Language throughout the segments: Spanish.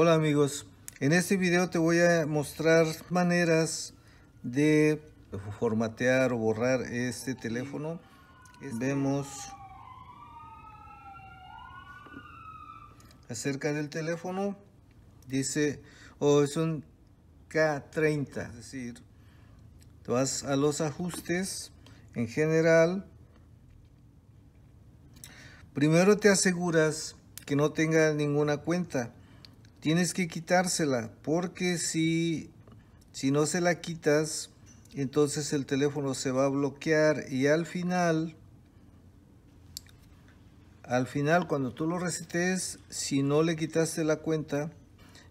Hola amigos, en este video te voy a mostrar maneras de formatear o borrar este teléfono. Este. Vemos acerca del teléfono, dice, o oh, es un K30, es decir, vas a los ajustes en general. Primero te aseguras que no tenga ninguna cuenta tienes que quitársela porque si, si no se la quitas, entonces el teléfono se va a bloquear y al final, al final cuando tú lo recites si no le quitaste la cuenta,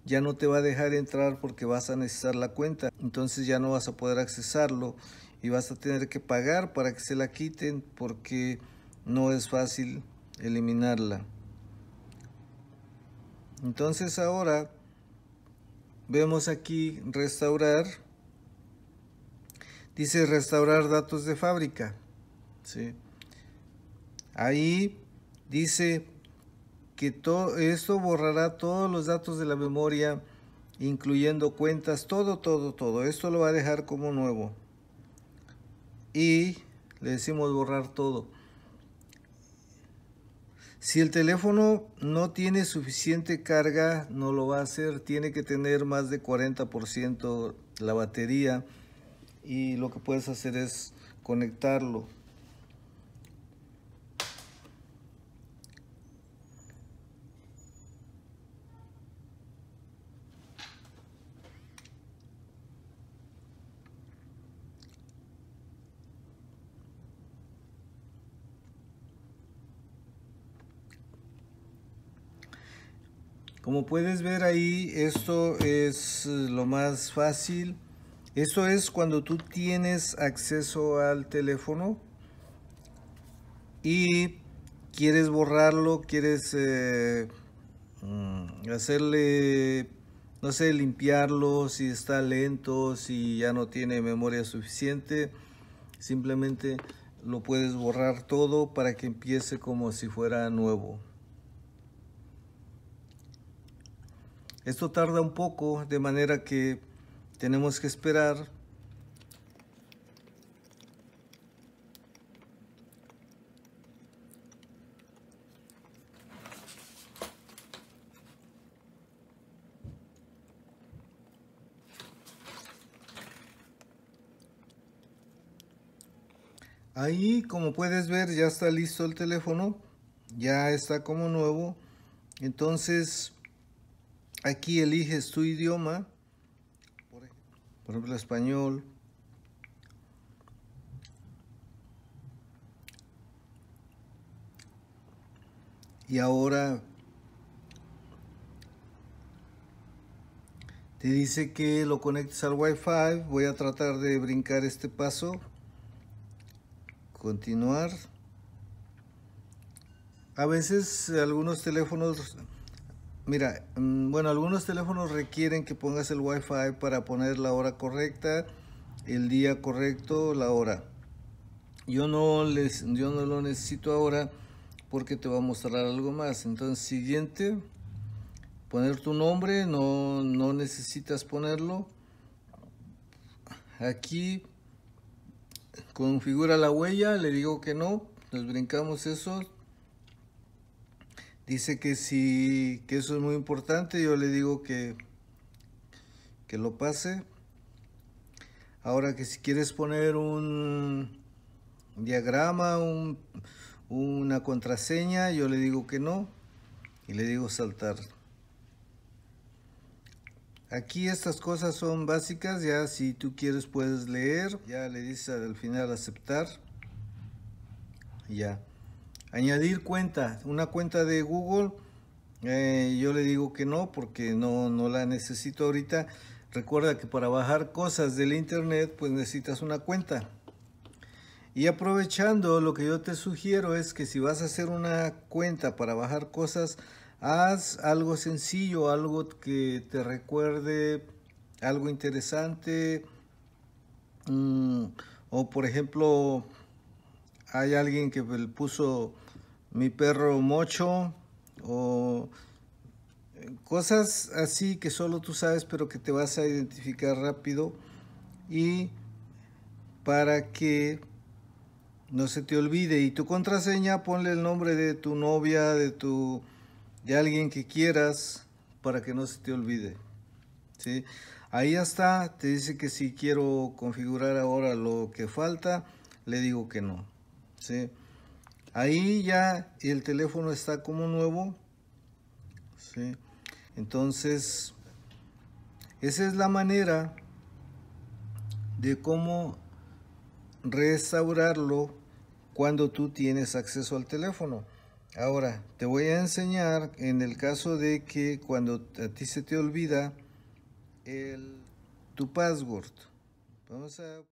ya no te va a dejar entrar porque vas a necesitar la cuenta. Entonces ya no vas a poder accesarlo y vas a tener que pagar para que se la quiten porque no es fácil eliminarla. Entonces ahora vemos aquí restaurar. Dice restaurar datos de fábrica. ¿sí? Ahí dice que todo esto borrará todos los datos de la memoria, incluyendo cuentas, todo, todo, todo. Esto lo va a dejar como nuevo. Y le decimos borrar todo. Si el teléfono no tiene suficiente carga, no lo va a hacer. Tiene que tener más de 40% la batería y lo que puedes hacer es conectarlo. Como puedes ver ahí, esto es eh, lo más fácil. Esto es cuando tú tienes acceso al teléfono y quieres borrarlo, quieres eh, mm, hacerle, no sé, limpiarlo, si está lento, si ya no tiene memoria suficiente, simplemente lo puedes borrar todo para que empiece como si fuera nuevo. Esto tarda un poco, de manera que tenemos que esperar Ahí, como puedes ver, ya está listo el teléfono. Ya está como nuevo. Entonces, aquí eliges tu idioma, por ejemplo español, y ahora te dice que lo conectes al Wi-Fi. Voy a tratar de brincar este paso. Continuar. A veces algunos teléfonos Mira, mm, bueno, algunos teléfonos requieren que pongas el Wi-Fi para poner la hora correcta, el día correcto, la hora. Yo no, les, yo no lo necesito ahora porque te va a mostrar algo más. Entonces, siguiente, poner tu nombre, no, no necesitas ponerlo. Aquí configura la huella, le digo que no, nos brincamos eso, dice que sí, que eso es muy importante, yo le digo que, que lo pase. Ahora que si quieres poner un diagrama, una contraseña, yo le digo que no y le digo saltar. Aquí estas cosas son básicas, ya si tú quieres puedes leer, ya le dice al final aceptar, ya. Añadir cuenta, una cuenta de Google, eh, yo le digo que no porque no, la necesito ahorita. Recuerda que para bajar cosas del internet pues necesitas una cuenta. Y aprovechando, lo que yo te sugiero es que si vas a hacer una cuenta para bajar cosas, haz algo sencillo, algo que te recuerde algo interesante. Mm, o por ejemplo, hay alguien que pues, puso mi perro mocho o eh, cosas así que solo tú sabes pero que te vas a identificar rápido y para que no se te olvide y tu contraseña ponle el nombre de tu novia de tu alguien que quieras para que no se te olvide ¿sí? ahí está te dice que si quiero configurar ahora lo que falta le digo que no ¿sí? Ahí ya el teléfono está como nuevo, Entonces, esa es la manera de cómo restaurarlo cuando tú tienes acceso al teléfono. Ahora, te voy a enseñar en el caso de que cuando a ti se te olvida tu password. Vamos a...